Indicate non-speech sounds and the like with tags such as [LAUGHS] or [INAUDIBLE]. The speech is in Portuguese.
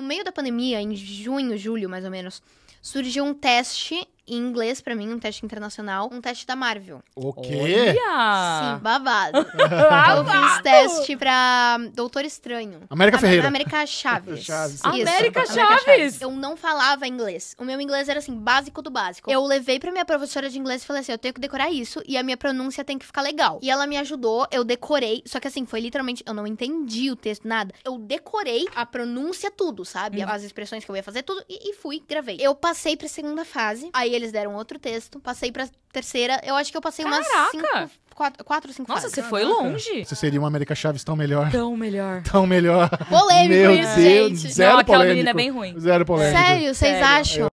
no meio da pandemia, em junho, julho mais ou menos, surgiu um teste em inglês para mim, um teste internacional, um teste da Marvel. O quê? Olha! Sim, babado. [LAUGHS] eu fiz teste pra Doutor Estranho. América Ferreira. América Chaves. [LAUGHS] América Chaves. América Chaves. Eu não falava inglês. O meu inglês era assim, básico do básico. Eu levei pra minha professora de inglês e falei assim: eu tenho que decorar isso e a minha pronúncia tem que ficar legal. E ela me ajudou, eu decorei. Só que assim, foi literalmente, eu não entendi o texto, nada. Eu decorei a pronúncia, tudo, sabe? Hum. As expressões que eu ia fazer, tudo. E, e fui, gravei. Eu passei pra segunda fase. Aí ele eles deram outro texto, passei pra terceira. Eu acho que eu passei Caraca. umas cinco, quatro, quatro cinco Nossa, fases. você foi longe. Você seria uma América Chaves tão melhor. Tão melhor. [LAUGHS] Tão melhor. Polêmico Meu isso, Deus, gente. Zero Não, aquela polêmico. menina é bem ruim. Zero polêmico. Sério, vocês acham? Eu